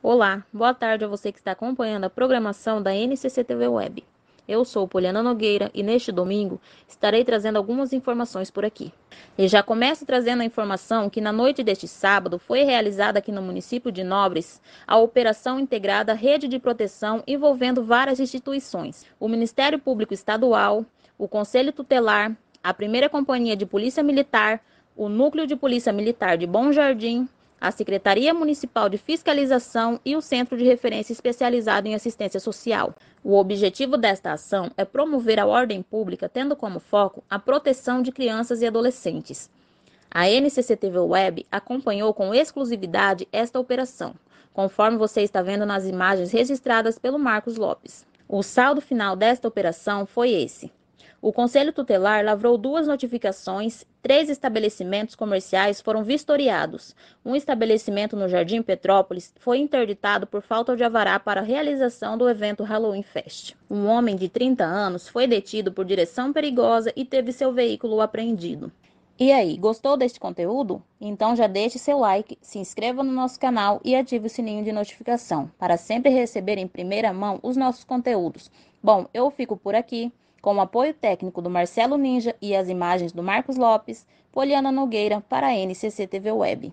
Olá, boa tarde a você que está acompanhando a programação da NCCTV Web. Eu sou Poliana Nogueira e neste domingo estarei trazendo algumas informações por aqui. E já começo trazendo a informação que na noite deste sábado foi realizada aqui no município de Nobres a operação integrada Rede de Proteção envolvendo várias instituições: o Ministério Público Estadual, o Conselho Tutelar, a Primeira Companhia de Polícia Militar, o Núcleo de Polícia Militar de Bom Jardim, a Secretaria Municipal de Fiscalização e o Centro de Referência Especializado em Assistência Social. O objetivo desta ação é promover a ordem pública, tendo como foco a proteção de crianças e adolescentes. A NCCTV Web acompanhou com exclusividade esta operação, conforme você está vendo nas imagens registradas pelo Marcos Lopes. O saldo final desta operação foi esse: o Conselho Tutelar lavrou duas notificações, três estabelecimentos comerciais foram vistoriados. Um estabelecimento no Jardim Petrópolis foi interditado por falta de avará para a realização do evento Halloween Fest. Um homem de 30 anos foi detido por direção perigosa e teve seu veículo apreendido. E aí, gostou deste conteúdo? Então já deixe seu like, se inscreva no nosso canal e ative o sininho de notificação para sempre receber em primeira mão os nossos conteúdos. Bom, eu fico por aqui. Com o apoio técnico do Marcelo Ninja e as imagens do Marcos Lopes, Poliana Nogueira para a NCC TV Web.